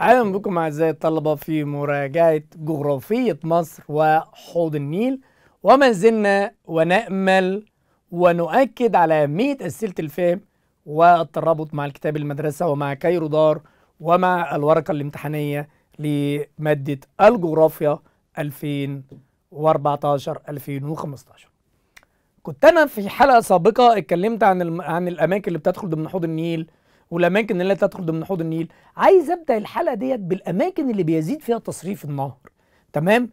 اهلا بكم اعزائي الطلبه في مراجعه جغرافيه مصر وحوض النيل وما زلنا ونامل ونؤكد على اهميه اسئله الفهم والترابط مع الكتاب المدرسه ومع كايرو دار ومع الورقه الامتحانيه لماده الجغرافيا 2014 2015 كنت انا في حلقه سابقه اتكلمت عن عن الاماكن اللي بتدخل ضمن حوض النيل والاماكن اللي تدخل ضمن حوض النيل عايز ابدا الحلقه ديت بالاماكن اللي بيزيد فيها تصريف النهر تمام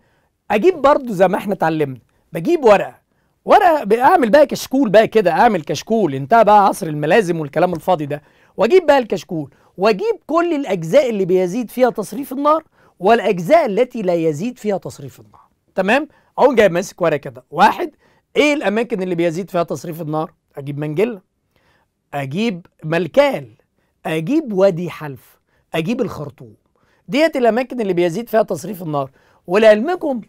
اجيب برضو زي ما احنا اتعلمنا بجيب ورقه ورقه اعمل بقى كشكول بقى كده اعمل كشكول انتهى بقى عصر الملازم والكلام الفاضي ده واجيب بقى الكشكول واجيب كل الاجزاء اللي بيزيد فيها تصريف النهر والاجزاء التي لا يزيد فيها تصريف النهر تمام اقوم جاي ماسك ورقه كده واحد ايه الاماكن اللي بيزيد فيها تصريف النهر اجيب منجله اجيب ملكال اجيب وادي حلف اجيب الخرطوم ديت الاماكن اللي بيزيد فيها تصريف النار ولعلمكم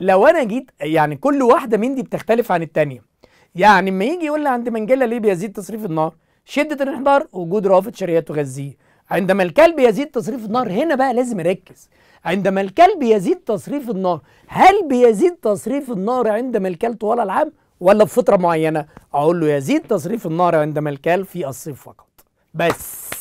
لو انا جيت يعني كل واحده من دي بتختلف عن الثانيه يعني اما يجي يقول لي عند منجلة ليه بيزيد تصريف النار شده الانحدار وجود رافد شرعيه تغذيه عندما الكلب يزيد تصريف النار هنا بقى لازم اركز عندما الكلب يزيد تصريف النار هل بيزيد تصريف النار عندما الكلب طوال العام ولا بفتره معينه اقول له يزيد تصريف النار عندما الكلب في الصيف فقط بس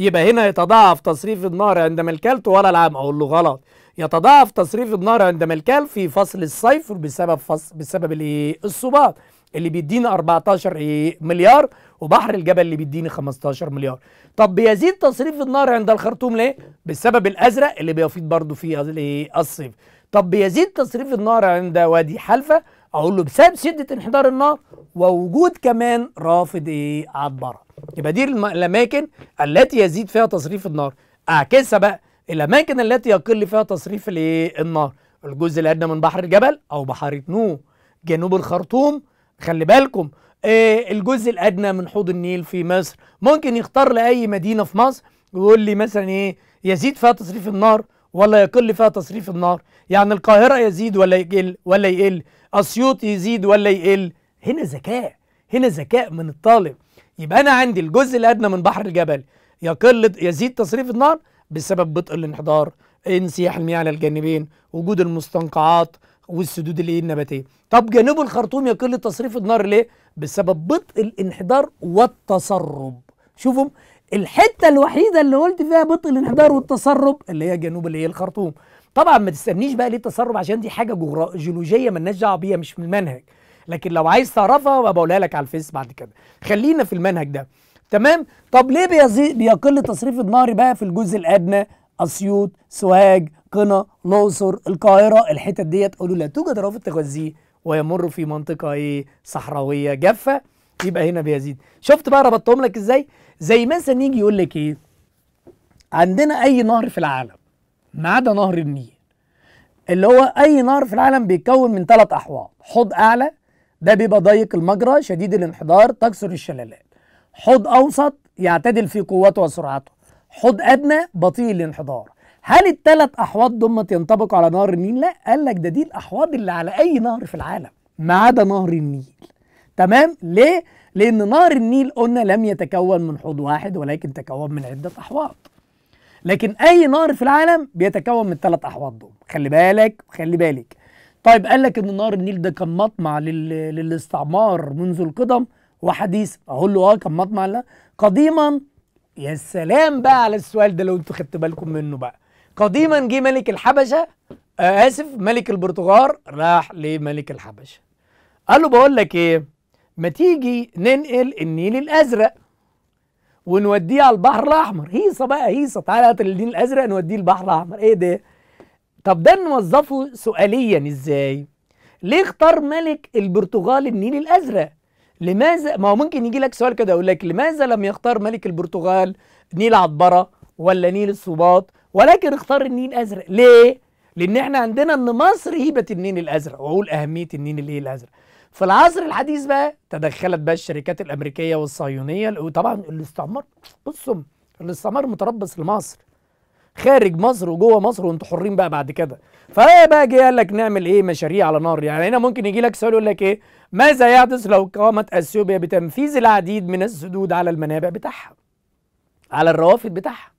يبقى هنا يتضاعف تصريف النار عندما ملكال طوال العام اقول له غلط يتضاعف تصريف النار عندما الكل في فصل الصيف بسبب فصل بسبب الايه الصباط اللي بيديني 14 ايه مليار وبحر الجبل اللي بيديني 15 مليار طب بيزيد تصريف النار عند الخرطوم ليه بسبب الازرق اللي بيفيض برضو فيه الايه الصيف طب بيزيد تصريف النار عند وادي حلفه اقول له بسبب شده انحدار النار ووجود كمان رافد ايه عبره يبقى دي الاماكن التي يزيد فيها تصريف النار اعكسها بقى الاماكن التي يقل فيها تصريف الايه النار الجزء الادنى من بحر الجبل او بحر نو جنوب الخرطوم خلي بالكم إيه الجزء الادنى من حوض النيل في مصر ممكن يختار لاي مدينه في مصر ويقول لي مثلا ايه يزيد فيها تصريف النار ولا يقل فيها تصريف النار يعني القاهره يزيد ولا يقل ولا يقل اسيوط يزيد ولا يقل هنا ذكاء هنا ذكاء من الطالب يبقى انا عندي الجزء الادنى من بحر الجبل يقل يزيد تصريف النار بسبب بطء الانحدار انسياح المياه على الجانبين وجود المستنقعات والسدود الايه النباتيه طب جنوب الخرطوم يقل تصريف النار ليه بسبب بطء الانحدار والتسرب شوفوا الحته الوحيده اللي قلت فيها بطء الانحدار والتسرب اللي هي جنوب اللي هي الخرطوم طبعا ما تستنيش بقى ليه التسرب عشان دي حاجه جيولوجيه مالناش دعوه بيها مش من المنهج لكن لو عايز تعرفها بقولها لك على الفيس بعد كده خلينا في المنهج ده تمام طب ليه بيزي... بيقل تصريف النهر بقى في الجزء الادنى اسيوط سوهاج قنا الاقصر القاهره الحتت ديت قالوا لا توجد رافد تغذيه ويمر في منطقه ايه صحراويه جافه يبقى هنا بيزيد شفت بقى ربطتهم لك ازاي زي مثلا يجي يقول لك ايه عندنا اي نهر في العالم ما عدا نهر النيل اللي هو اي نهر في العالم بيتكون من ثلاث احواض حوض اعلى ده بيبقى ضيق المجرى شديد الانحدار تكسر الشلالات حوض أوسط يعتدل في قوته وسرعته حوض أدنى بطيء الانحدار هل التلات أحواض دمت ينطبق على نهر النيل؟ لا قال لك ده دي الأحواض اللي على أي نهر في العالم ما عدا نهر النيل تمام ليه؟ لأن نهر النيل قلنا لم يتكون من حوض واحد ولكن تكون من عدة أحواض لكن أي نهر في العالم بيتكون من ثلاث أحواض دول خلي بالك خلي بالك طيب قال لك ان نهر النيل ده كان مطمع لل... للاستعمار منذ القدم وحديث اقول له اه كان مطمع لا قديما يا سلام بقى على السؤال ده لو انتوا خدتوا بالكم منه بقى قديما جه ملك الحبشه آه اسف ملك البرتغال راح لملك الحبشه قال له بقول لك ايه ما تيجي ننقل النيل الازرق ونوديه على البحر الاحمر هيصه بقى هيصه تعالى هات النيل الازرق نوديه البحر الاحمر ايه ده طب ده نوظفه سؤاليا ازاي ليه اختار ملك البرتغال النيل الازرق لماذا ما هو ممكن يجي لك سؤال كده يقول لك لماذا لم يختار ملك البرتغال نيل عطبره ولا نيل السباط ولكن اختار النيل الازرق ليه لان احنا عندنا ان مصر هيبه النيل الازرق واقول اهميه النيل الايه الازرق في العصر الحديث بقى تدخلت بقى الشركات الامريكيه والصهيونيه وطبعا الاستعمار بصوا الاستعمار متربص لمصر خارج مصر وجوه مصر وانتوا حرين بقى بعد كده فهي بقى جه قال لك نعمل ايه مشاريع على نار يعني هنا ممكن يجي لك سؤال يقول لك ايه ماذا يحدث لو قامت اثيوبيا بتنفيذ العديد من السدود على المنابع بتاعها على الروافد بتاعها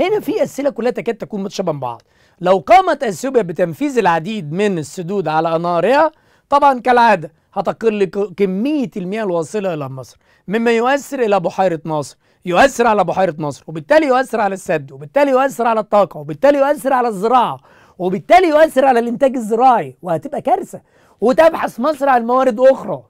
هنا في اسئله كلها تكاد تكون متشابهه من بعض لو قامت اثيوبيا بتنفيذ العديد من السدود على انارها طبعا كالعاده هتقل كميه المياه الواصله الى مصر مما يؤثر الى بحيره ناصر يؤثر على بحيره نصر وبالتالي يؤثر على السد وبالتالي يؤثر على الطاقه وبالتالي يؤثر على الزراعه وبالتالي يؤثر على الانتاج الزراعي وهتبقى كارثه وتبحث مصر عن موارد اخرى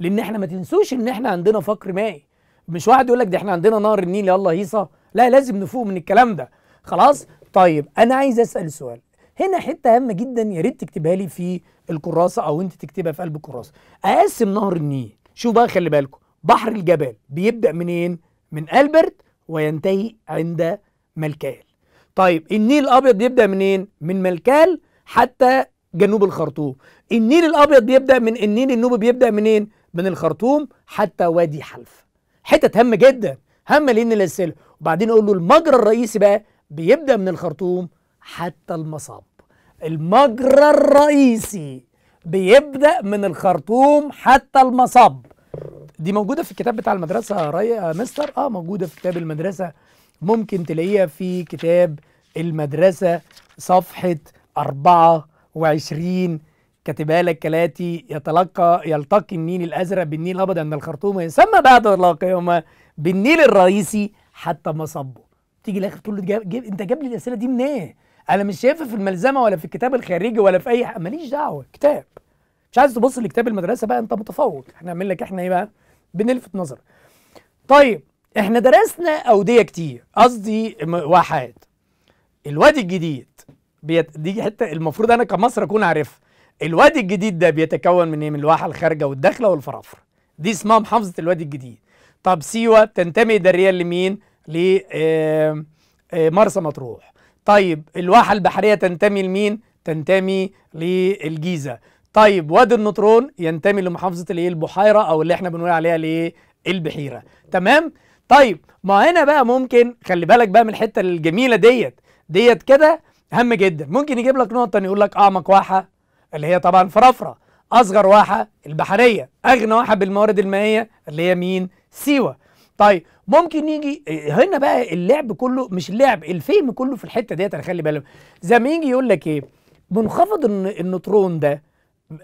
لان احنا ما تنسوش ان احنا عندنا فقر مائي مش واحد يقول لك ده احنا عندنا نهر النيل يلا هيصه لا لازم نفوق من الكلام ده خلاص طيب انا عايز اسال سؤال هنا حته هامه جدا يا ريت تكتبها لي في الكراسه او انت تكتبها في قلب الكراسه اقسم نهر النيل شوف بقى خلي بالكم بحر الجبل بيبدا منين من البرت وينتهي عند ملكال طيب النيل الابيض يبدا منين من ملكال حتى جنوب الخرطوم النيل الابيض بيبدا من النيل النوبي بيبدا منين من الخرطوم حتى وادي حلف حتة هامة جدا هامة لان السلسلة وبعدين اقول له المجرى الرئيسي بقى بيبدا من الخرطوم حتى المصاب المجرى الرئيسي بيبدا من الخرطوم حتى المصب دي موجوده في الكتاب بتاع المدرسه راي آه، مستر اه موجوده في كتاب المدرسه ممكن تلاقيها في كتاب المدرسه صفحه 24 كاتبها لك كلاتي يتلقى يلتقي النيل الازرق بالنيل الابيض عند الخرطوم يسمى بعد تلاقيهما بالنيل الرئيسي حتى مصبه تيجي الاخر تقول له جاب جاب انت جاب لي الاسئله دي منين؟ انا مش شايفها في الملزمه ولا في الكتاب الخارجي ولا في اي ماليش دعوه كتاب مش عايز تبص لكتاب المدرسه بقى انت متفوق احنا هنعمل لك احنا ايه بقى؟ بنلفت نظر طيب احنا درسنا اوديه كتير قصدي واحات الوادي الجديد بيت... دي حته المفروض انا كمصر اكون عارفها الوادي الجديد ده بيتكون من ايه من الواحه الخارجه والداخله والفرافره دي اسمها محافظه الوادي الجديد طب سيوه تنتمي اداريا لمين ل مرسى مطروح طيب الواحه البحريه تنتمي لمين تنتمي للجيزه طيب وادي النطرون ينتمي لمحافظه الايه البحيره او اللي احنا بنقول عليها الايه البحيره تمام طيب ما هنا بقى ممكن خلي بالك بقى من الحته الجميله ديت ديت كده هام جدا ممكن يجيب لك نقطه يقول لك اعمق واحه اللي هي طبعا فرفره اصغر واحه البحريه اغنى واحه بالموارد المائيه اللي هي مين سيوه طيب ممكن يجي هنا بقى اللعب كله مش اللعب الفيلم كله في الحته ديت انا خلي بالك زي ما يجي يقول لك ايه منخفض النطرون ده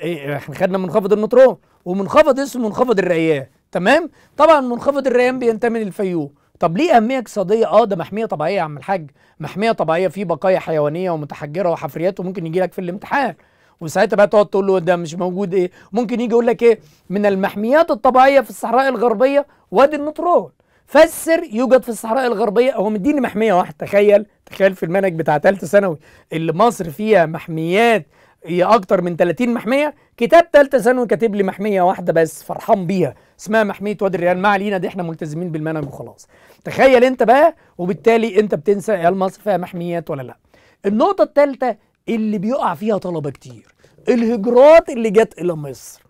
إيه، احنا خدنا منخفض النطرون ومنخفض اسمه منخفض الريان تمام طبعا منخفض الريان بينتمي للفيوم طب ليه اهميه اقتصاديه اه ده محميه طبيعيه يا عم الحاج محميه طبيعيه فيه بقايا حيوانيه ومتحجره وحفريات وممكن يجي لك في الامتحان وساعتها بقى تقعد تقول له ده مش موجود ايه ممكن يجي يقول لك ايه من المحميات الطبيعيه في الصحراء الغربيه وادي النطرون فسر يوجد في الصحراء الغربيه هو مديني محميه واحده تخيل تخيل في المنهج بتاع ثالثه ثانوي اللي مصر فيها محميات هي اكتر من 30 محميه كتاب ثالثه ثانوي كاتب لي محميه واحده بس فرحان بيها اسمها محميه وادي الريان ما علينا دي احنا ملتزمين بالمنهج وخلاص تخيل انت بقى وبالتالي انت بتنسى هل مصر فيها محميات ولا لا النقطه الثالثه اللي بيقع فيها طلبه كتير الهجرات اللي جت الى مصر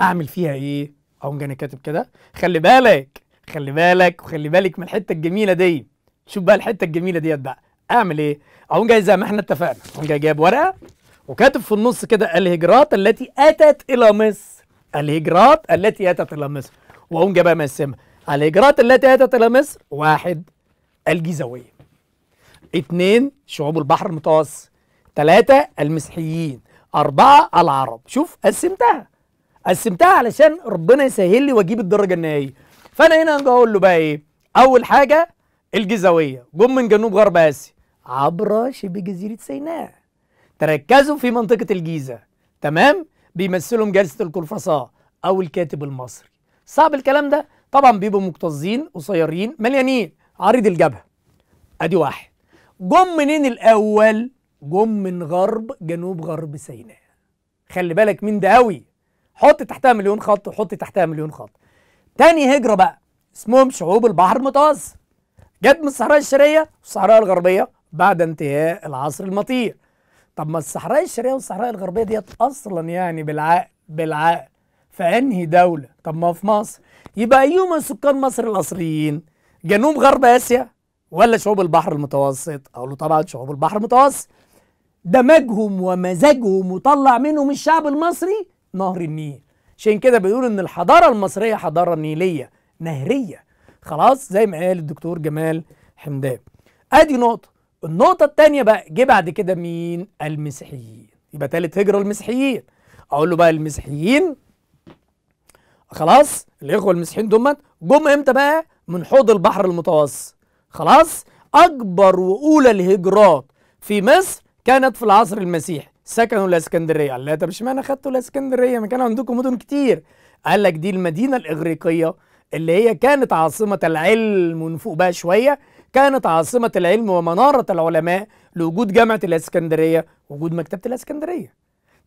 اعمل فيها ايه اقوم جاني كاتب كده خلي بالك خلي بالك وخلي بالك من الحته الجميله دي شوف بقى الحته الجميله ديت بقى اعمل ايه اقوم جاي زي ما احنا اتفقنا اقوم جاي جايب ورقه وكاتب في النص كده الهجرات التي اتت الى مصر الهجرات التي اتت الى مصر واقوم جاي بقى مقسمها الهجرات التي اتت الى مصر واحد الجيزاويه اثنين شعوب البحر المتوسط ثلاثة المسيحيين أربعة العرب شوف قسمتها قسمتها علشان ربنا يسهل لي واجيب الدرجة النهائية فأنا هنا اقول له بقى إيه أول حاجة الجزاوية جم من جنوب غرب آسيا عبر شبه جزيرة سيناء تركزوا في منطقة الجيزة تمام بيمثلهم جلسة الكرفصاء أو الكاتب المصري صعب الكلام ده طبعا بيبقوا مكتظين قصيرين مليانين عريض الجبهة أدي واحد جم منين الأول جم من غرب جنوب غرب سيناء خلي بالك من ده قوي حط تحتها مليون خط وحط تحتها مليون خط تاني هجرة بقى اسمهم شعوب البحر المتوسط جت من الصحراء الشرقية والصحراء الغربية بعد انتهاء العصر المطير طب ما الصحراء الشرقيه والصحراء الغربيه ديت اصلا يعني بالعقل بالعقل فانهي دوله طب ما في مصر يبقى ايهما سكان مصر الاصليين جنوب غرب اسيا ولا شعوب البحر المتوسط اقول له طبعا شعوب البحر المتوسط دمجهم ومزاجهم وطلع منهم الشعب المصري نهر النيل عشان كده بيقول ان الحضاره المصريه حضاره نيليه نهريه خلاص زي ما قال الدكتور جمال حمدان ادي نقطه النقطة التانية بقى جه بعد كده مين؟ المسيحيين يبقى تالت هجرة المسيحيين أقول له بقى المسيحيين خلاص الإخوة المسيحيين دمت جم إمتى بقى؟ من حوض البحر المتوسط خلاص أكبر وأولى الهجرات في مصر كانت في العصر المسيحي سكنوا الاسكندريه قال لا طب اشمعنى خدتوا الاسكندريه ما كان عندكم مدن كتير قال لك دي المدينه الاغريقيه اللي هي كانت عاصمة العلم ونفوق بقى شوية كانت عاصمة العلم ومنارة العلماء لوجود جامعة الإسكندرية وجود مكتبة الإسكندرية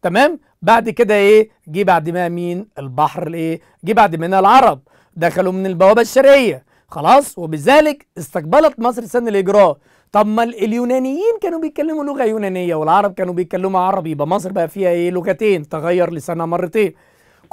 تمام بعد كده ايه جه بعد ما مين البحر الايه جه بعد منها العرب دخلوا من البوابة الشرقية خلاص وبذلك استقبلت مصر سن الإجراء طب ما اليونانيين كانوا بيتكلموا لغة يونانية والعرب كانوا بيتكلموا عربي يبقى مصر بقى فيها ايه لغتين تغير لسانها مرتين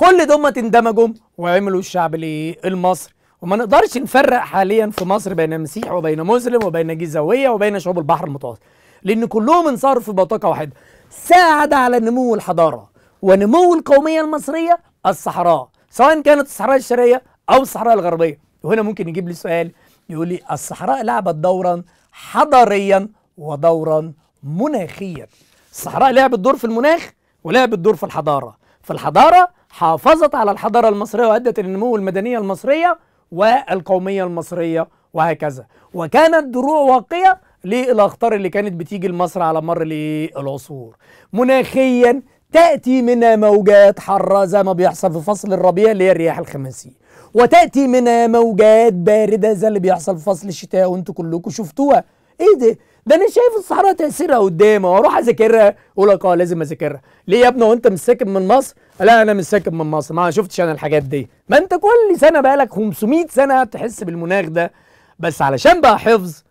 كل دول اندمجوا وعملوا الشعب الايه؟ المصري وما نقدرش نفرق حاليا في مصر بين مسيح وبين مسلم وبين جيزاويه وبين شعوب البحر المتوسط لان كلهم انصهروا في بطاقه واحده ساعد على نمو الحضاره ونمو القوميه المصريه الصحراء سواء كانت الصحراء الشرقيه او الصحراء الغربيه وهنا ممكن يجيب لي سؤال يقول لي الصحراء لعبت دورا حضاريا ودورا مناخيا الصحراء لعبت دور في المناخ ولعبت دور في الحضاره في الحضاره حافظت على الحضارة المصرية وأدت النمو المدنية المصرية والقومية المصرية وهكذا وكانت دروع واقية للأخطار اللي كانت بتيجي لمصر على مر العصور مناخيا تأتي من موجات حارة زي ما بيحصل في فصل الربيع اللي هي الرياح الخماسية وتأتي من موجات باردة زي اللي بيحصل في فصل الشتاء وانتوا كلكم شفتوها ايه ده ده انا شايف الصحراء تاثيرها قدامي واروح اذاكرها اقول لك اه لازم اذاكرها ليه يا ابني وانت مش ساكن من مصر لا انا مش ساكن من مصر ما شفتش انا الحاجات دي ما انت كل سنه بقى لك 500 سنه تحس بالمناخ ده بس علشان بقى حفظ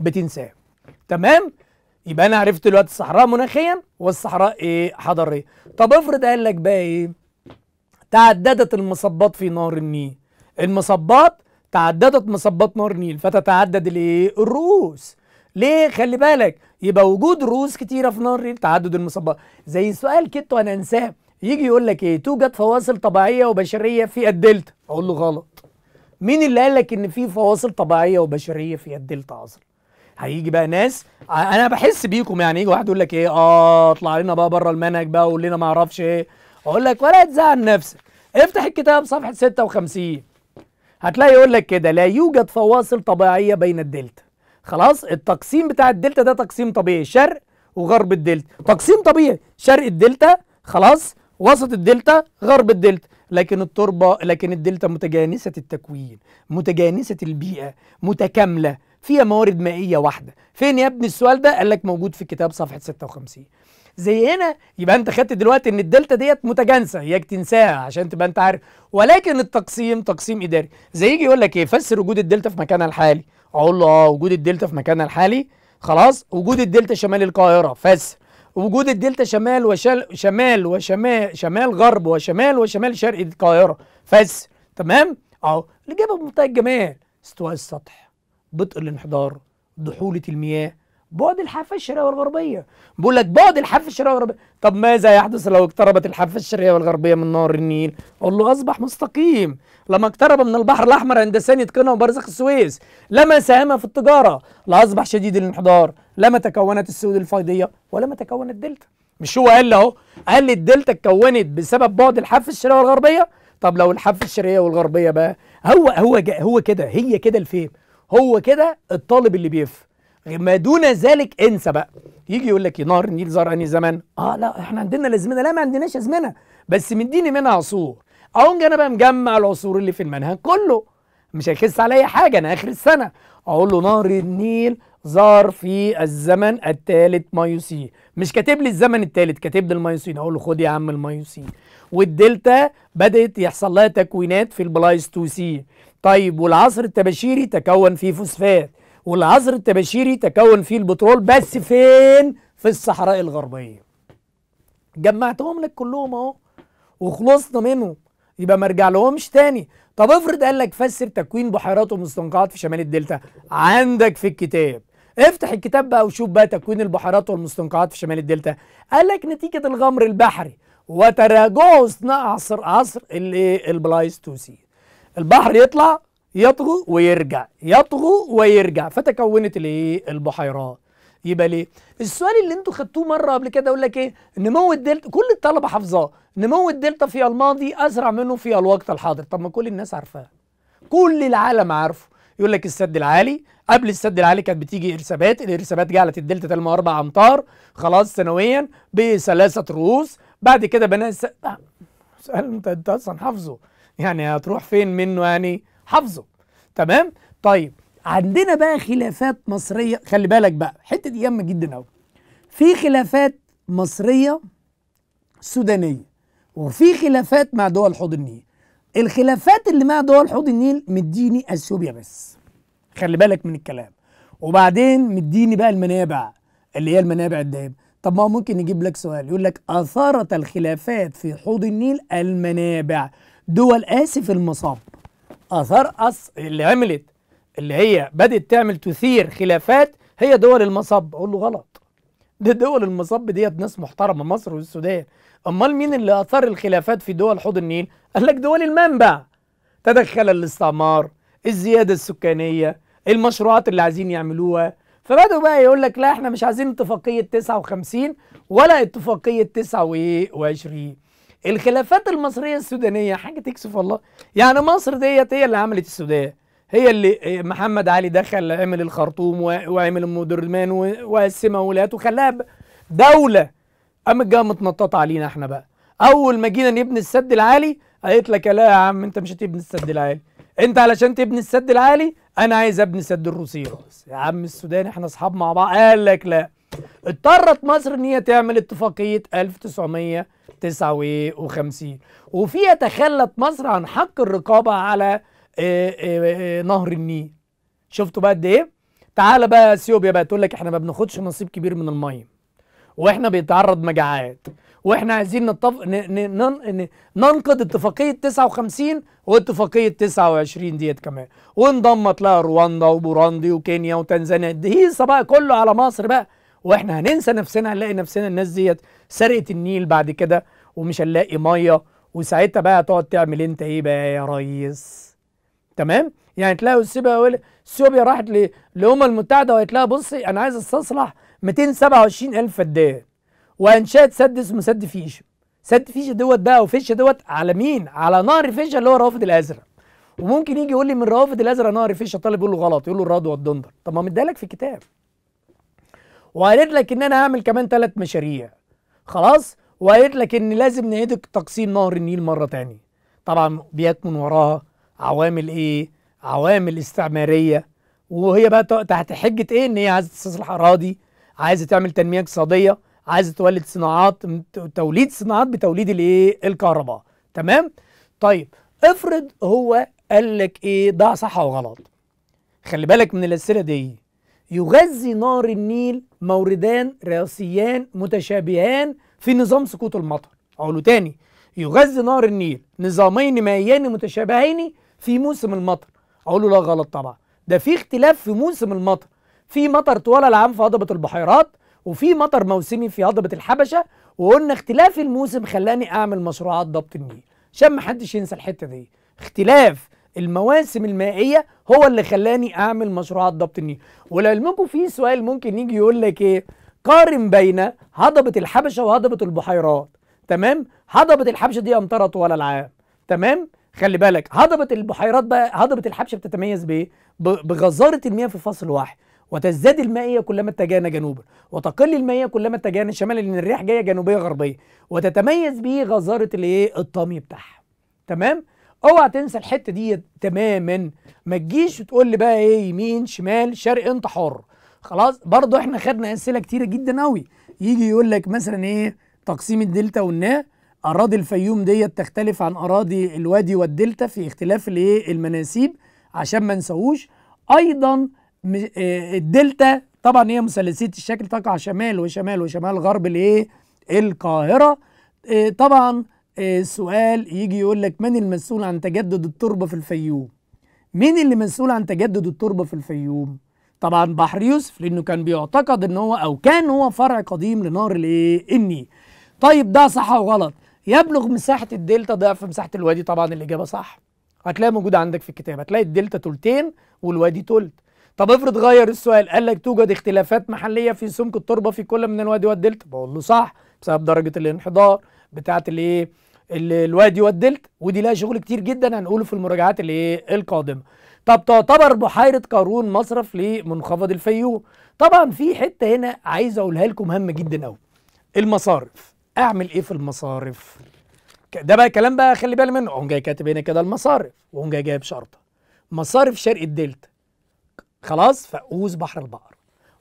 بتنساه تمام يبقى انا عرفت دلوقتي الصحراء مناخيا والصحراء ايه حضاريا طب افرض قال لك بقى ايه تعددت المصبات في نار النيل المصبات تعددت مصبات نار النيل فتتعدد الايه الرؤوس ليه خلي بالك يبقى وجود رؤوس كتيره في نار تعدد المصابات زي سؤال كده وانا انساه يجي يقول لك ايه توجد فواصل طبيعيه وبشريه في الدلتا اقول له غلط مين اللي قال لك ان في فواصل طبيعيه وبشريه في الدلتا اصلا هيجي بقى ناس انا بحس بيكم يعني يجي واحد يقول لك ايه اه اطلع لنا بقى بره المنهج بقى وقول لنا ما اعرفش ايه اقول لك ولا تزعل نفسك افتح الكتاب صفحه 56 هتلاقي يقول لك كده لا يوجد فواصل طبيعيه بين الدلتا خلاص التقسيم بتاع الدلتا ده تقسيم طبيعي شرق وغرب الدلتا تقسيم طبيعي شرق الدلتا خلاص وسط الدلتا غرب الدلتا لكن التربة لكن الدلتا متجانسة التكوين متجانسة البيئة متكاملة فيها موارد مائية واحدة فين يا ابني السؤال ده قال لك موجود في الكتاب صفحة 56 زي هنا يبقى انت خدت دلوقتي ان الدلتا ديت متجانسه اياك تنساها عشان تبقى انت عارف ولكن التقسيم تقسيم اداري زي يجي يقول لك ايه فسر وجود الدلتا في مكانها الحالي اقول له اه وجود الدلتا في مكانها الحالي خلاص وجود الدلتا شمال القاهره فسر وجود الدلتا شمال وشمال شمال وشمال شمال غرب وشمال وشمال شرق القاهره فسر تمام اهو الاجابه بمنتهى الجمال استواء السطح بطء الانحدار ضحوله المياه بعد الحافه الشرقيه والغربيه بقول لك بعد الحافه الشرقيه والغربيه طب ماذا يحدث لو اقتربت الحافه الشرقيه والغربيه من نهر النيل أقول له اصبح مستقيم لما اقترب من البحر الاحمر عند هندسيا قنا وبرزخ السويس لما ساهم في التجاره لاصبح شديد الانحدار لما تكونت السود الفيضيه ولما تكونت الدلتا مش هو قال اهو قال لي الدلتا اتكونت بسبب بعد الحافه الشرقيه والغربيه طب لو الحافه الشرقيه والغربيه بقى هو هو هو كده هي كده الفهم هو كده الطالب اللي بيفهم ما دون ذلك انسى بقى يجي يقول لك نار النيل زرعني زمان اه لا احنا عندنا الازمنه لا ما عندناش ازمنه بس مديني منها عصور اقوم انا بقى مجمع العصور اللي في المنهج كله مش هيخس عليا حاجه انا اخر السنه اقول له نهر النيل زار في الزمن الثالث مايوسين مش كاتب لي الزمن الثالث كاتب لي المايوسين اقول له خد يا عم المايوسين والدلتا بدات يحصل لها تكوينات في البلايستوسين طيب والعصر التبشيري تكون فيه فوسفات والعصر التباشيري تكون فيه البترول بس فين في الصحراء الغربيه جمعتهم لك كلهم اهو وخلصنا منهم يبقى ما ارجع لهمش تاني طب افرض قال لك فسر تكوين بحيرات ومستنقعات في شمال الدلتا عندك في الكتاب افتح الكتاب بقى وشوف بقى تكوين البحيرات والمستنقعات في شمال الدلتا قال لك نتيجه الغمر البحري وتراجعه اثناء عصر عصر إيه؟ البلايستوسين البحر يطلع يطغو ويرجع يطغو ويرجع فتكونت الايه البحيرات يبقى ليه السؤال اللي انتوا خدتوه مره قبل كده يقول لك ايه نمو الدلتا كل الطلبه حافظاه نمو الدلتا في الماضي اسرع منه في الوقت الحاضر طب ما كل الناس عارفاه كل العالم عارفه يقول لك السد العالي قبل السد العالي كانت بتيجي ارسابات الارسابات جعلت الدلتا تلمع اربع امتار خلاص سنويا بثلاثه رؤوس بعد كده بناء الس... آه، سؤال انت انت اصلا حافظه يعني هتروح فين منه يعني حافظه تمام طيب عندنا بقى خلافات مصريه خلي بالك بقى الحته دي يامة جدا قوي في خلافات مصريه سودانيه وفي خلافات مع دول حوض النيل الخلافات اللي مع دول حوض النيل مديني اثيوبيا بس خلي بالك من الكلام وبعدين مديني بقى المنابع اللي هي المنابع الدائمه طب ما هو ممكن يجيب لك سؤال يقول لك اثارت الخلافات في حوض النيل المنابع دول اسف المصاب اثار أص... اللي عملت اللي هي بدات تعمل تثير خلافات هي دول المصب اقول له غلط ده دول المصب ديت ناس محترمه مصر والسودان امال مين اللي اثار الخلافات في دول حوض النيل قال لك دول المنبع تدخل الاستعمار الزياده السكانيه المشروعات اللي عايزين يعملوها فبدأوا بقى يقول لك لا احنا مش عايزين اتفاقية 59 ولا اتفاقية 29 الخلافات المصريه السودانيه حاجه تكسف والله يعني مصر ديت هي اللي عملت السودان هي اللي إيه، محمد علي دخل عمل الخرطوم وعمل ام وقسمها ولايات وخلاها دوله قامت جايه متنططه علينا احنا بقى اول ما جينا نبني السد العالي قالت لك لا يا عم انت مش هتبني السد العالي انت علشان تبني السد العالي انا عايز ابني سد الروسيه يا عم السودان احنا اصحاب مع بعض قال لك لا اضطرت مصر ان هي تعمل اتفاقيه 1900 59 وفي يتخلت مصر عن حق الرقابة على آه، آه، آه، نهر النيل شفتوا بقى قد ايه تعال بقى اثيوبيا بقى تقول لك احنا ما بناخدش نصيب كبير من الميه واحنا بيتعرض مجاعات واحنا عايزين نطف... ن... ن... ننقض اتفاقيه 59 واتفاقيه 29 ديت كمان وانضمت لها رواندا وبوراندي وكينيا وتنزانيا دي بقى كله على مصر بقى واحنا هننسى نفسنا هنلاقي نفسنا الناس ديت سرقت النيل بعد كده ومش هنلاقي ميه وساعتها بقى هتقعد تعمل انت ايه بقى يا ريس تمام يعني تلاقي السيبيا سوريا راحت للامم المتحده وقالت لها بصي انا عايز استصلح 227 الف فدان وانشات سد اسمه سد فيشه سد فيشه دوت بقى وفيشه دوت على مين على نهر فيشه اللي هو الروافد الازرق وممكن يجي يقول لي من روافد الازرق نهر فيشه طالب يقول له غلط يقول له الرادو والدندر طب ما مديها لك في كتاب وقالت لك ان انا هعمل كمان ثلاث مشاريع خلاص وقالت لك ان لازم نعيد تقسيم نهر النيل مره تانية طبعا بيات من وراها عوامل ايه عوامل استعماريه وهي بقى تحت حجه ايه ان هي عايزه تستصلح اراضي عايزه تعمل تنميه اقتصاديه عايزه تولد صناعات توليد صناعات بتوليد الايه الكهرباء تمام طيب افرض هو قال لك ايه ده صح وغلط خلي بالك من الاسئله دي يغذي نهر النيل موردان رئيسيان متشابهان في نظام سقوط المطر اقوله تاني يغذي نهر النيل نظامين مائيين متشابهين في موسم المطر اقوله لا غلط طبعا ده في اختلاف في موسم المطر في مطر طوال العام في هضبة البحيرات وفي مطر موسمي في هضبة الحبشة وقلنا اختلاف الموسم خلاني اعمل مشروعات ضبط النيل عشان محدش ينسى الحتة دي اختلاف المواسم المائيه هو اللي خلاني اعمل مشروعات ضبط النيل ولعلمكم في سؤال ممكن يجي يقول لك ايه قارن بين هضبه الحبشه وهضبه البحيرات تمام هضبه الحبشه دي امطار طوال العام تمام خلي بالك هضبه البحيرات بقى هضبه الحبشه بتتميز بايه بغزاره المياه في فصل واحد وتزداد المائية كلما اتجهنا جنوبا وتقل المائية كلما اتجهنا شمالا لأن الرياح جاية جنوبية غربية وتتميز به غزارة الايه الطمي بتاعها تمام اوعى تنسى الحته دي تماما ما تجيش وتقول لي بقى ايه يمين شمال شرق انت حر خلاص برضو احنا خدنا اسئله كتيره جدا قوي يجي يقول لك مثلا ايه تقسيم الدلتا والنا اراضي الفيوم ديت تختلف عن اراضي الوادي والدلتا في اختلاف الايه المناسيب عشان ما نسووش ايضا آه، الدلتا طبعا هي مثلثيه الشكل تقع شمال وشمال وشمال غرب الايه القاهره آه، طبعا آه، سؤال يجي يقول لك من المسؤول عن تجدد التربه في الفيوم مين اللي مسؤول عن تجدد التربه في الفيوم طبعا بحر يوسف لانه كان بيعتقد ان هو او كان هو فرع قديم لنهر الايه النيل طيب ده صح وغلط يبلغ مساحه الدلتا ضعف مساحه الوادي طبعا الاجابه صح هتلاقي موجوده عندك في الكتاب هتلاقي الدلتا تلتين والوادي تلت طب افرض غير السؤال قال لك توجد اختلافات محليه في سمك التربه في كل من الوادي والدلتا بقول له صح بسبب درجه الانحدار بتاعه الايه الوادي والدلت ودي لها شغل كتير جدا هنقوله في المراجعات اللي القادمه طب تعتبر بحيره قارون مصرف لمنخفض الفيوم طبعا في حته هنا عايز اقولها لكم مهمه جدا قوي المصارف اعمل ايه في المصارف ده بقى كلام بقى خلي بالك منه قوم جاي كاتب هنا كده المصارف وقوم جاي جايب شرطه مصارف شرق الدلتا خلاص فقوس بحر البقر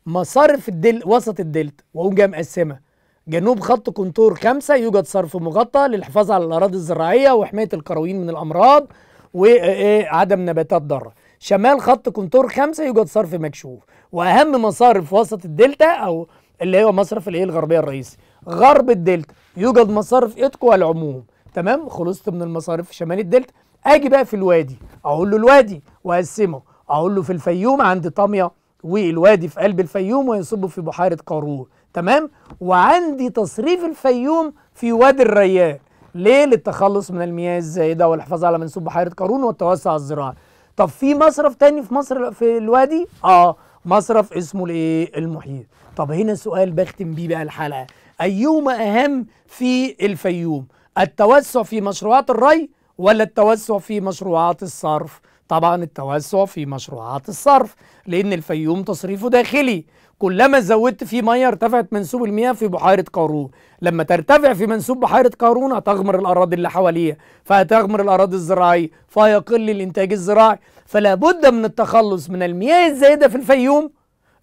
مصارف الدل وسط الدلتا واقوم جاي مقسمه جنوب خط كنتور خمسة يوجد صرف مغطى للحفاظ على الأراضي الزراعية وحماية الكرويين من الأمراض وعدم إيه إيه نباتات ضارة شمال خط كنتور خمسة يوجد صرف مكشوف وأهم مصارف وسط الدلتا أو اللي هو مصرف الإيه الغربية الرئيسي غرب الدلتا يوجد مصارف إتكو العموم تمام خلصت من المصارف في شمال الدلتا أجي بقى في الوادي أقول له الوادي وأقسمه أقول له في الفيوم عند طمية والوادي في قلب الفيوم ويصب في بحيرة قارور تمام وعندي تصريف الفيوم في وادي الريان ليه للتخلص من المياه الزائده والحفاظ على منسوب بحيره قارون والتوسع الزراعي طب في مصرف تاني في مصر في الوادي اه مصرف اسمه الايه المحيط طب هنا سؤال بختم بيه بقى الحلقه ايهما اهم في الفيوم التوسع في مشروعات الري ولا التوسع في مشروعات الصرف طبعا التوسع في مشروعات الصرف لان الفيوم تصريفه داخلي كلما زودت فيه ميه ارتفعت منسوب المياه في بحيره قارون لما ترتفع في منسوب بحيره قارون هتغمر الاراضي اللي حواليها فهتغمر الاراضي الزراعيه فيقل الانتاج الزراعي فلا بد من التخلص من المياه الزائده في الفيوم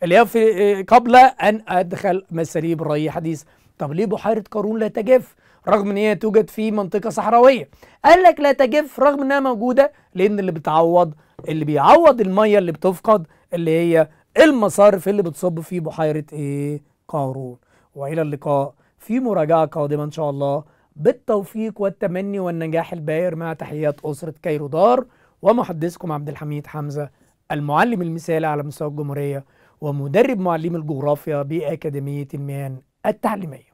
اللي هي في آه، قبل ان ادخل مساليب ري حديثه طب ليه بحيره قارون لا تجف رغم ان هي توجد في منطقه صحراويه قال لك لا تجف رغم انها موجوده لان اللي بتعوض اللي بيعوض الميه اللي بتفقد اللي هي المصارف اللي بتصب في بحيرة إيه؟ قارون وإلى اللقاء في مراجعة قادمة إن شاء الله بالتوفيق والتمني والنجاح الباهر مع تحيات أسرة كيرو دار ومحدثكم عبد الحميد حمزة المعلم المثالي على مستوى الجمهورية ومدرب معلمي الجغرافيا بأكاديمية الميان التعليمية